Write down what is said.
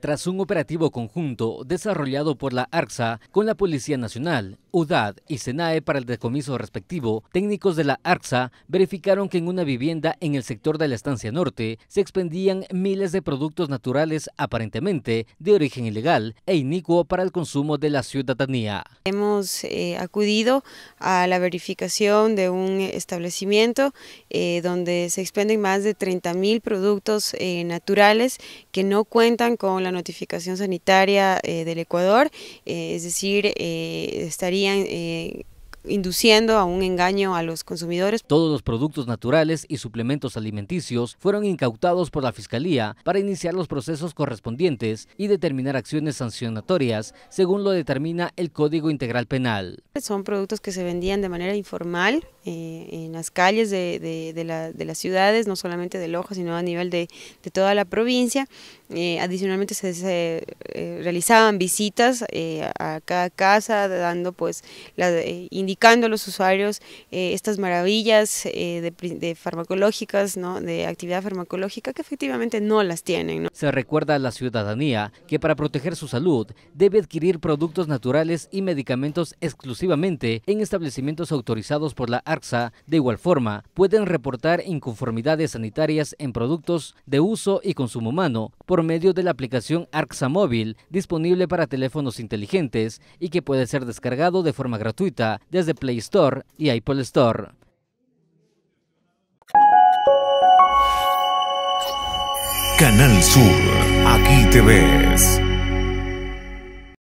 tras un operativo conjunto desarrollado por la ARCSA con la Policía Nacional, UDAD y SENAE para el decomiso respectivo, técnicos de la ARCSA verificaron que en una vivienda en el sector de la Estancia Norte se expendían miles de productos naturales aparentemente de origen ilegal e inicuo para el consumo de la ciudadanía. Hemos eh, acudido a la verificación de un establecimiento eh, donde se expenden más de 30 mil productos eh, naturales que no cuentan con la notificación sanitaria eh, del Ecuador, eh, es decir, eh, estarían induciendo a un engaño a los consumidores. Todos los productos naturales y suplementos alimenticios fueron incautados por la Fiscalía para iniciar los procesos correspondientes y determinar acciones sancionatorias según lo determina el Código Integral Penal. Son productos que se vendían de manera informal en las calles de, las ciudades, no solamente de Loja, sino a nivel de, toda la provincia. Eh, adicionalmente se, eh, realizaban visitas eh, a cada casa, dando pues, indicando a los usuarios estas maravillas de, farmacológicas, ¿no? de actividad farmacológica que efectivamente no las tienen. Se recuerda a la ciudadanía que para proteger su salud debe adquirir productos naturales y medicamentos exclusivamente en establecimientos autorizados por la ARCSA de igual forma, pueden reportar inconformidades sanitarias en productos de uso y consumo humano por medio de la aplicación ARCSA Móvil, disponible para teléfonos inteligentes y que puede ser descargado de forma gratuita desde Play Store y Apple Store. Canal Sur, aquí te ves.